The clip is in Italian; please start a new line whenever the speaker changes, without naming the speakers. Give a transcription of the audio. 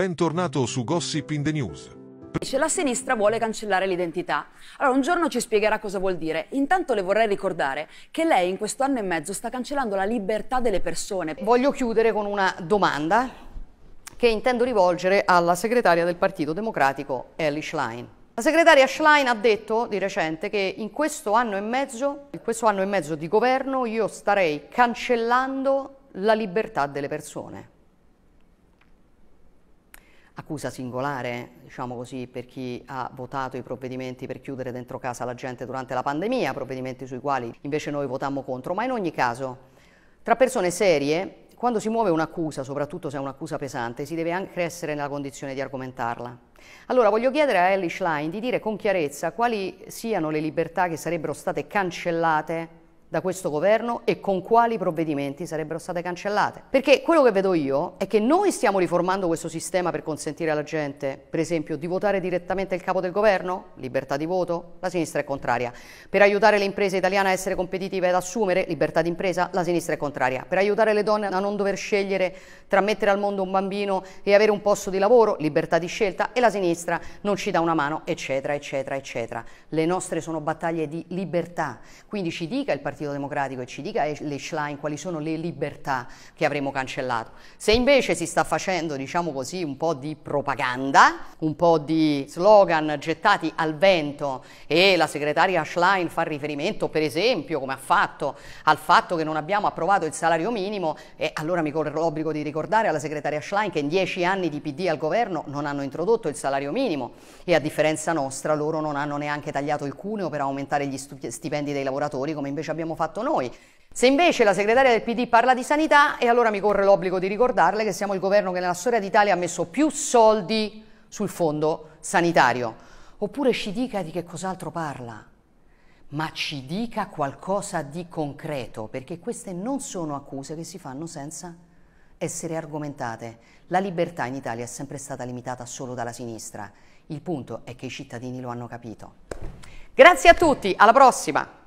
Bentornato su Gossip in the News. Dice La sinistra vuole cancellare l'identità. Allora, un giorno ci spiegherà cosa vuol dire. Intanto le vorrei ricordare che lei in questo anno e mezzo sta cancellando la libertà delle persone. Voglio chiudere con una domanda che intendo rivolgere alla segretaria del Partito Democratico, Ellie Schlein. La segretaria Schlein ha detto di recente che in questo anno e mezzo, in questo anno e mezzo di governo, io starei cancellando la libertà delle persone accusa singolare, diciamo così, per chi ha votato i provvedimenti per chiudere dentro casa la gente durante la pandemia, provvedimenti sui quali invece noi votammo contro, ma in ogni caso tra persone serie, quando si muove un'accusa, soprattutto se è un'accusa pesante, si deve anche essere nella condizione di argomentarla. Allora voglio chiedere a Ellie Schlein di dire con chiarezza quali siano le libertà che sarebbero state cancellate da questo governo e con quali provvedimenti sarebbero state cancellate. Perché quello che vedo io è che noi stiamo riformando questo sistema per consentire alla gente, per esempio, di votare direttamente il capo del governo, libertà di voto, la sinistra è contraria. Per aiutare le imprese italiane a essere competitive ed assumere, libertà di impresa, la sinistra è contraria. Per aiutare le donne a non dover scegliere tra mettere al mondo un bambino e avere un posto di lavoro, libertà di scelta, e la sinistra non ci dà una mano, eccetera, eccetera, eccetera. Le nostre sono battaglie di libertà, quindi ci dica il partito Partito Democratico e ci dica le Schlein quali sono le libertà che avremo cancellato. Se invece si sta facendo, diciamo così, un po' di propaganda, un po' di slogan gettati al vento e la segretaria Schlein fa riferimento, per esempio, come ha fatto, al fatto che non abbiamo approvato il salario minimo, e allora mi corre l'obbligo di ricordare alla segretaria Schlein che in dieci anni di PD al governo non hanno introdotto il salario minimo e a differenza nostra loro non hanno neanche tagliato il cuneo per aumentare gli stipendi dei lavoratori come invece abbiamo abbiamo fatto noi. Se invece la segretaria del PD parla di sanità, e allora mi corre l'obbligo di ricordarle che siamo il governo che nella storia d'Italia ha messo più soldi sul fondo sanitario. Oppure ci dica di che cos'altro parla, ma ci dica qualcosa di concreto, perché queste non sono accuse che si fanno senza essere argomentate. La libertà in Italia è sempre stata limitata solo dalla sinistra. Il punto è che i cittadini lo hanno capito. Grazie a tutti, alla prossima!